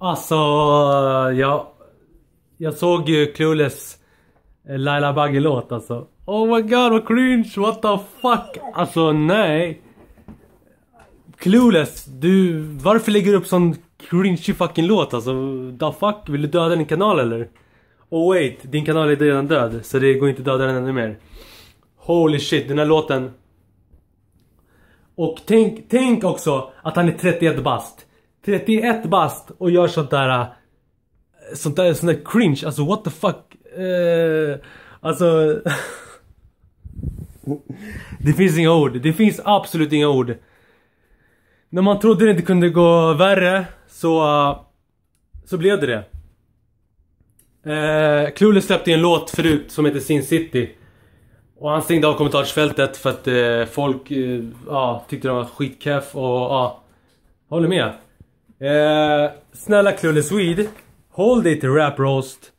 Alltså, jag, jag såg ju Clueless eh, Laila Bagge-låt alltså. Oh my god vad cringe, what the fuck. Alltså nej. Clueless, du, varför lägger du upp sån cringe fucking låt alltså? Da fuck, vill du döda din kanal eller? Oh wait, din kanal är redan död så det går inte att döda den ännu mer. Holy shit, den här låten. Och tänk, tänk också att han är 31 bast. 31 bast och gör sånt där... Äh, sånt där, sånt där cringe, alltså what the fuck. Uh, alltså... det finns inga ord. Det finns absolut inga ord. När man trodde det inte kunde gå värre så... Uh, så blev det det. Uh, Clueless släppte en låt förut som heter Sin City. Och han stängde av kommentarsfältet för att uh, folk uh, tyckte den var skitkeff och ja... håller med. Eh, snälla Clueless Swede. Håll dig till rap roast.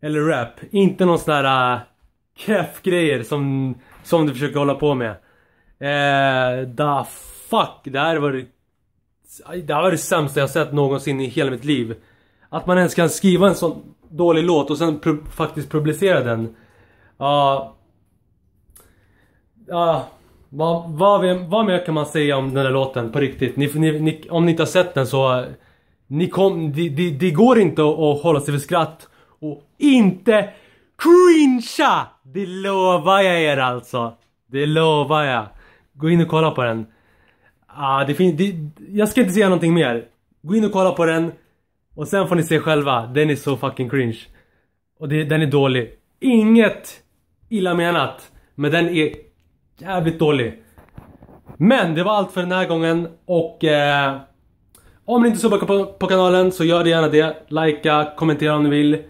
Eller rap. Inte någon sån här eh, keff grejer som, som du försöker hålla på med. Eh, da fuck. Det här var det, här var det sämsta jag sett någonsin i hela mitt liv. Att man ens kan skriva en sån dålig låt och sen pro faktiskt publicera den. Ja... Uh, Uh, vad, vad, vad mer kan man säga om den där låten på riktigt? Ni, ni, ni, om ni inte har sett den så... Ni kom, det de, de går inte att hålla sig för skratt. Och inte cringea! Det lovar jag er alltså. Det lovar jag. Gå in och kolla på den. Ah, det fin- jag ska inte säga någonting mer. Gå in och kolla på den. Och sen får ni se själva. Den är så fucking cringe. Och det, den är dålig. Inget illa menat. Men den är jävligt dålig. Men det var allt för den här gången och eh, om ni inte subbar på, på kanalen så gör det gärna det. Likea, kommentera om ni vill.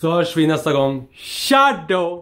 Så hörs vi nästa gång. Shadow!